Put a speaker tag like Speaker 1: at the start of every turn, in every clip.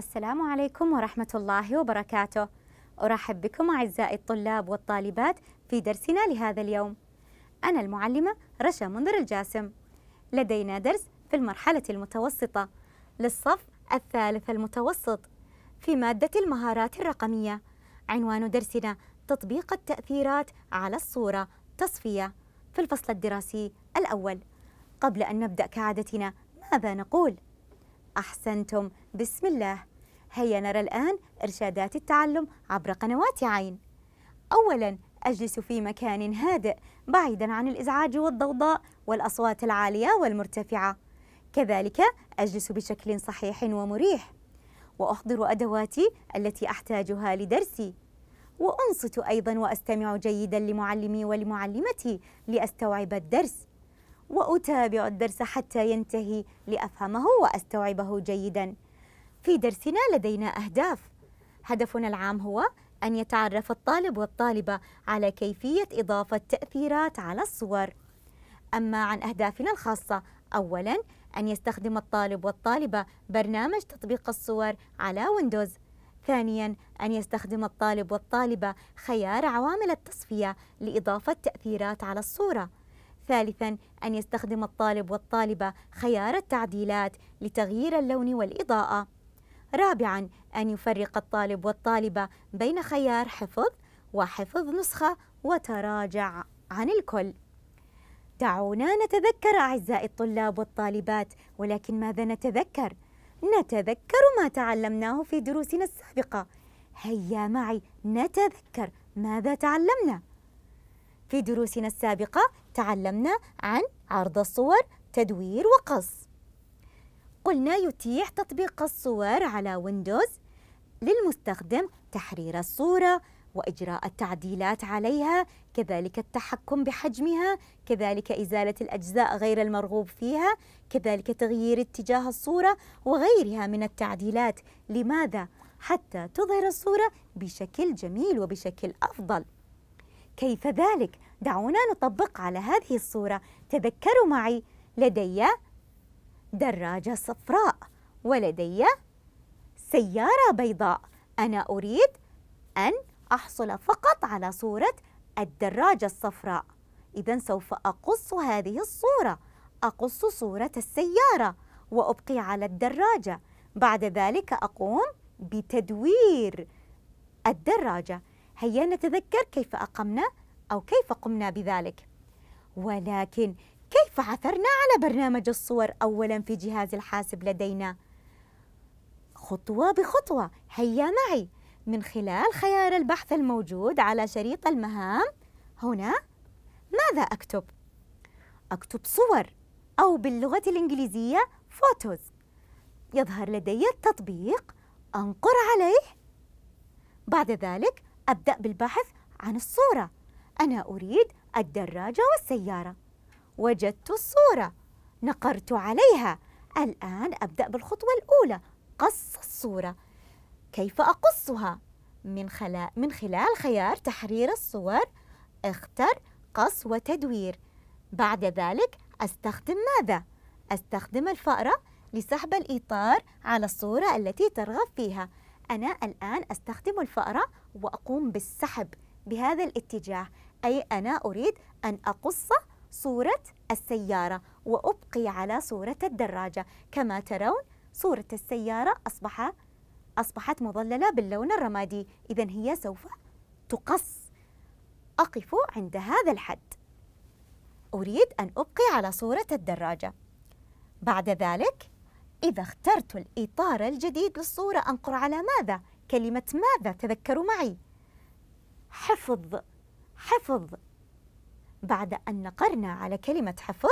Speaker 1: السلام عليكم ورحمة الله وبركاته أرحب بكم أعزائي الطلاب والطالبات في درسنا لهذا اليوم أنا المعلمة رشا منذر الجاسم لدينا درس في المرحلة المتوسطة للصف الثالث المتوسط في مادة المهارات الرقمية عنوان درسنا تطبيق التأثيرات على الصورة تصفية في الفصل الدراسي الأول قبل أن نبدأ كعادتنا ماذا نقول؟ أحسنتم بسم الله هيا نرى الآن إرشادات التعلم عبر قنوات عين أولاً أجلس في مكان هادئ بعيداً عن الإزعاج والضوضاء والأصوات العالية والمرتفعة كذلك أجلس بشكل صحيح ومريح وأحضر أدواتي التي أحتاجها لدرسي وأنصت أيضا وأستمع جيدا لمعلمي ولمعلمتي لأستوعب الدرس وأتابع الدرس حتى ينتهي لأفهمه وأستوعبه جيداً في درسنا لدينا أهداف هدفنا العام هو أن يتعرف الطالب والطالبة على كيفية إضافة تأثيرات على الصور أما عن أهدافنا الخاصة أولاً أن يستخدم الطالب والطالبة برنامج تطبيق الصور على ويندوز ثانياً أن يستخدم الطالب والطالبة خيار عوامل التصفية لإضافة تأثيرات على الصورة ثالثاً أن يستخدم الطالب والطالبة خيار التعديلات لتغيير اللون والإضاءة رابعا أن يفرق الطالب والطالبة بين خيار حفظ وحفظ نسخة وتراجع عن الكل دعونا نتذكر أعزائي الطلاب والطالبات ولكن ماذا نتذكر؟ نتذكر ما تعلمناه في دروسنا السابقة هيا معي نتذكر ماذا تعلمنا؟ في دروسنا السابقة تعلمنا عن عرض الصور تدوير وقص قلنا يتيح تطبيق الصور على ويندوز للمستخدم تحرير الصورة وإجراء التعديلات عليها كذلك التحكم بحجمها كذلك إزالة الأجزاء غير المرغوب فيها كذلك تغيير اتجاه الصورة وغيرها من التعديلات لماذا؟ حتى تظهر الصورة بشكل جميل وبشكل أفضل كيف ذلك؟ دعونا نطبق على هذه الصورة تذكروا معي لدي دراجة صفراء ولدي سيارة بيضاء أنا أريد أن أحصل فقط على صورة الدراجة الصفراء إذا سوف أقص هذه الصورة أقص صورة السيارة وأبقي على الدراجة بعد ذلك أقوم بتدوير الدراجة هيا نتذكر كيف أقمنا أو كيف قمنا بذلك ولكن فعثرنا على برنامج الصور أولا في جهاز الحاسب لدينا خطوة بخطوة هيا معي من خلال خيار البحث الموجود على شريط المهام هنا ماذا أكتب؟ أكتب صور أو باللغة الإنجليزية فوتوز يظهر لدي التطبيق أنقر عليه بعد ذلك أبدأ بالبحث عن الصورة أنا أريد الدراجة والسيارة وجدت الصورة نقرت عليها الآن أبدأ بالخطوة الأولى قص الصورة كيف أقصها؟ من, خلا... من خلال خيار تحرير الصور اختر قص وتدوير بعد ذلك أستخدم ماذا؟ أستخدم الفأرة لسحب الإطار على الصورة التي ترغب فيها أنا الآن أستخدم الفأرة وأقوم بالسحب بهذا الاتجاه أي أنا أريد أن أقص صورة السيارة وأبقي على صورة الدراجة كما ترون صورة السيارة أصبح أصبحت مظللة باللون الرمادي إذا هي سوف تقص أقف عند هذا الحد أريد أن أبقي على صورة الدراجة بعد ذلك إذا اخترت الإطار الجديد للصورة أنقر على ماذا؟ كلمة ماذا؟ تذكروا معي حفظ حفظ بعد أن نقرنا على كلمة حفظ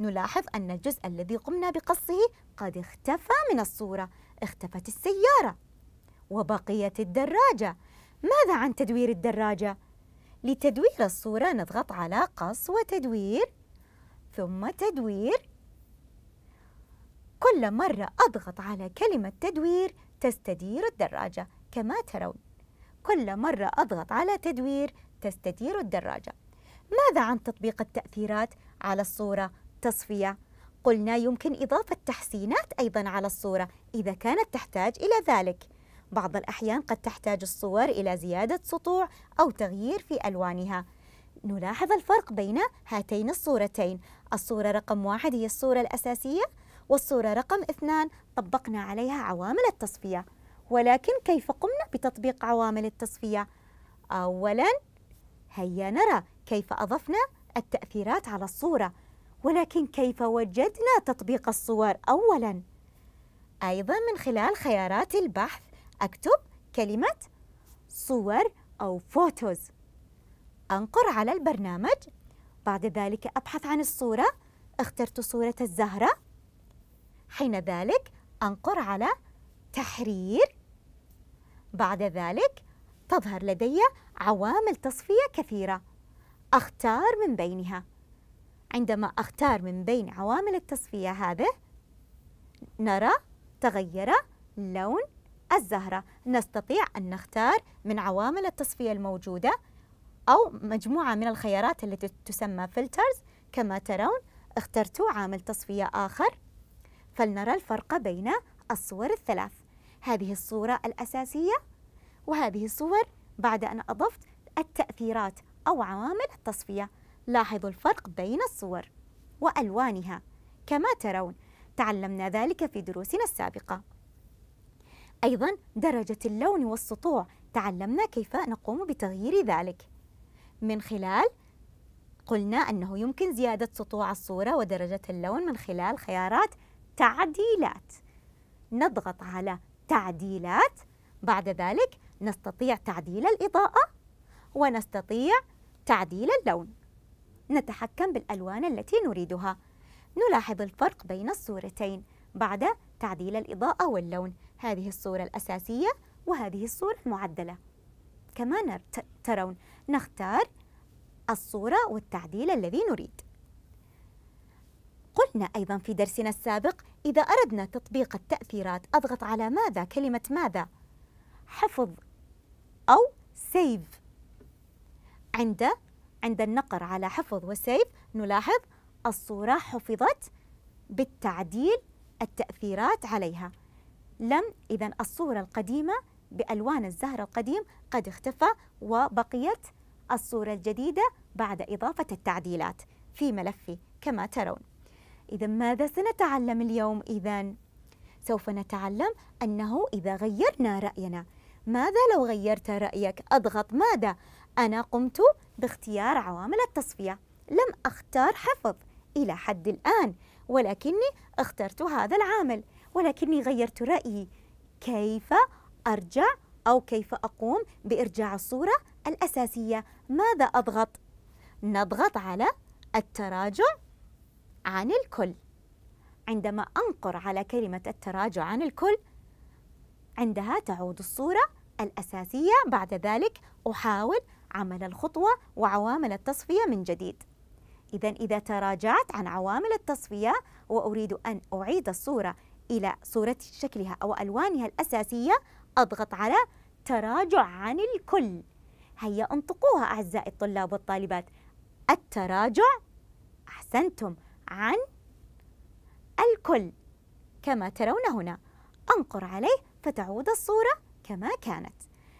Speaker 1: نلاحظ أن الجزء الذي قمنا بقصه قد اختفى من الصورة اختفت السيارة وبقيت الدراجة ماذا عن تدوير الدراجة؟ لتدوير الصورة نضغط على قص وتدوير ثم تدوير كل مرة أضغط على كلمة تدوير تستدير الدراجة كما ترون كل مرة أضغط على تدوير تستدير الدراجة ماذا عن تطبيق التأثيرات على الصورة تصفية؟ قلنا يمكن إضافة تحسينات أيضا على الصورة إذا كانت تحتاج إلى ذلك بعض الأحيان قد تحتاج الصور إلى زيادة سطوع أو تغيير في ألوانها نلاحظ الفرق بين هاتين الصورتين الصورة رقم واحد هي الصورة الأساسية والصورة رقم اثنان طبقنا عليها عوامل التصفية ولكن كيف قمنا بتطبيق عوامل التصفية؟ أولاً هيا نرى كيف أضفنا التأثيرات على الصورة ولكن كيف وجدنا تطبيق الصور أولاً؟ أيضاً من خلال خيارات البحث أكتب كلمة صور أو فوتوز أنقر على البرنامج بعد ذلك أبحث عن الصورة اخترت صورة الزهرة حين ذلك أنقر على تحرير بعد ذلك تظهر لدي عوامل تصفية كثيرة أختار من بينها عندما أختار من بين عوامل التصفية هذه نرى تغير لون الزهرة نستطيع أن نختار من عوامل التصفية الموجودة أو مجموعة من الخيارات التي تسمى فلترز كما ترون اخترت عامل تصفية آخر فلنرى الفرق بين الصور الثلاث هذه الصورة الأساسية وهذه الصور بعد أن أضفت التأثيرات أو عوامل التصفية لاحظوا الفرق بين الصور وألوانها كما ترون تعلمنا ذلك في دروسنا السابقة أيضا درجة اللون والسطوع تعلمنا كيف نقوم بتغيير ذلك من خلال قلنا أنه يمكن زيادة سطوع الصورة ودرجة اللون من خلال خيارات تعديلات نضغط على تعديلات بعد ذلك نستطيع تعديل الإضاءة ونستطيع تعديل اللون نتحكم بالألوان التي نريدها نلاحظ الفرق بين الصورتين بعد تعديل الإضاءة واللون هذه الصورة الأساسية وهذه الصورة المعدلة كما ترون نختار الصورة والتعديل الذي نريد قلنا أيضا في درسنا السابق إذا أردنا تطبيق التأثيرات أضغط على ماذا كلمة ماذا حفظ أو save عند عند النقر على حفظ والسيف نلاحظ الصورة حفظت بالتعديل التأثيرات عليها لم إذا الصورة القديمة بألوان الزهر القديم قد اختفى وبقيت الصورة الجديدة بعد إضافة التعديلات في ملفي كما ترون إذا ماذا سنتعلم اليوم إذا؟ سوف نتعلم أنه إذا غيرنا رأينا ماذا لو غيرت رأيك؟ أضغط ماذا؟ أنا قمت باختيار عوامل التصفية لم أختار حفظ إلى حد الآن ولكني اخترت هذا العامل ولكني غيرت رأيي كيف أرجع أو كيف أقوم بإرجاع الصورة الأساسية ماذا أضغط؟ نضغط على التراجع عن الكل عندما أنقر على كلمة التراجع عن الكل عندها تعود الصورة الأساسية بعد ذلك أحاول عمل الخطوة وعوامل التصفية من جديد إذا إذا تراجعت عن عوامل التصفية وأريد أن أعيد الصورة إلى صورة شكلها أو ألوانها الأساسية أضغط على تراجع عن الكل هيا انطقوها أعزائي الطلاب والطالبات التراجع أحسنتم عن الكل كما ترون هنا أنقر عليه فتعود الصورة كما كانت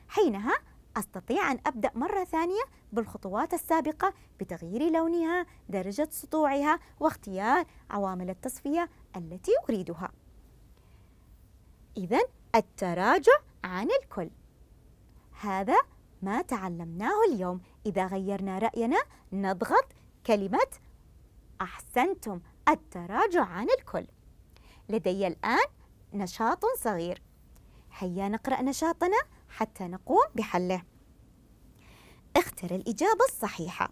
Speaker 1: حينها أستطيع أن أبدأ مرة ثانية بالخطوات السابقة بتغيير لونها، درجة سطوعها، واختيار عوامل التصفية التي أريدها. إذا التراجع عن الكل. هذا ما تعلمناه اليوم، إذا غيرنا رأينا نضغط كلمة أحسنتم التراجع عن الكل. لدي الآن نشاط صغير. هيا نقرأ نشاطنا حتى نقوم بحله اختر الإجابة الصحيحة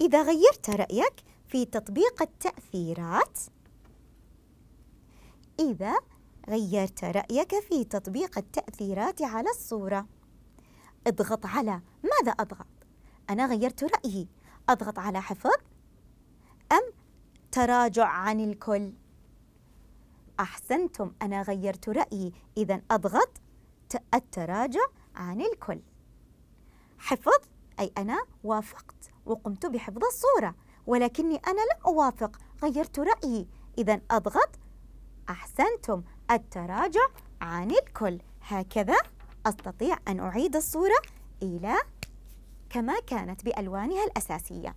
Speaker 1: إذا غيرت رأيك في تطبيق التأثيرات إذا غيرت رأيك في تطبيق التأثيرات على الصورة اضغط على ماذا أضغط؟ أنا غيرت رأيي أضغط على حفظ أم تراجع عن الكل؟ أحسنتم أنا غيرت رأيي إذا أضغط التراجع عن الكل حفظ أي أنا وافقت وقمت بحفظ الصورة ولكني أنا لم أوافق غيرت رأيي إذا أضغط أحسنتم التراجع عن الكل هكذا أستطيع أن أعيد الصورة إلى كما كانت بألوانها الأساسية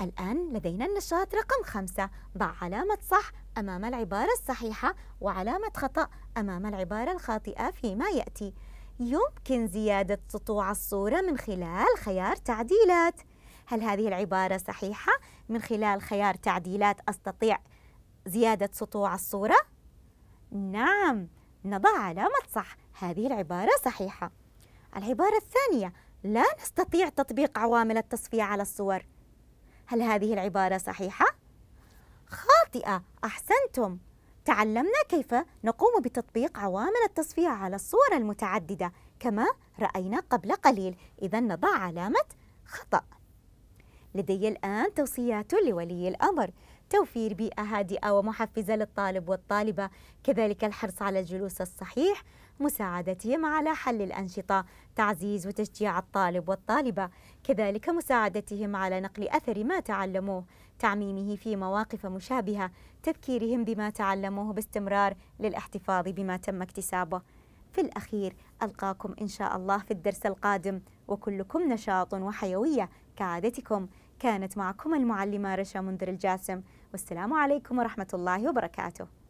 Speaker 1: الآن لدينا النشاط رقم خمسة ضع علامة صح أمام العبارة الصحيحة وعلامة خطأ أمام العبارة الخاطئة فيما يأتي يمكن زيادة سطوع الصورة من خلال خيار تعديلات هل هذه العبارة صحيحة؟ من خلال خيار تعديلات أستطيع زيادة سطوع الصورة؟ نعم نضع علامة صح هذه العبارة صحيحة العبارة الثانية لا نستطيع تطبيق عوامل التصفية على الصور هل هذه العبارة صحيحة؟ التدفئة أحسنتم تعلمنا كيف نقوم بتطبيق عوامل التصفية على الصور المتعددة كما رأينا قبل قليل إذا نضع علامة خطأ لدي الآن توصيات لولي الأمر توفير بيئة هادئة ومحفزة للطالب والطالبة كذلك الحرص على الجلوس الصحيح مساعدتهم على حل الأنشطة تعزيز وتشجيع الطالب والطالبة كذلك مساعدتهم على نقل أثر ما تعلموه تعميمه في مواقف مشابهة تذكيرهم بما تعلموه باستمرار للاحتفاظ بما تم اكتسابه في الأخير ألقاكم إن شاء الله في الدرس القادم وكلكم نشاط وحيوية كعادتكم كانت معكم المعلمة رشا منذر الجاسم والسلام عليكم ورحمة الله وبركاته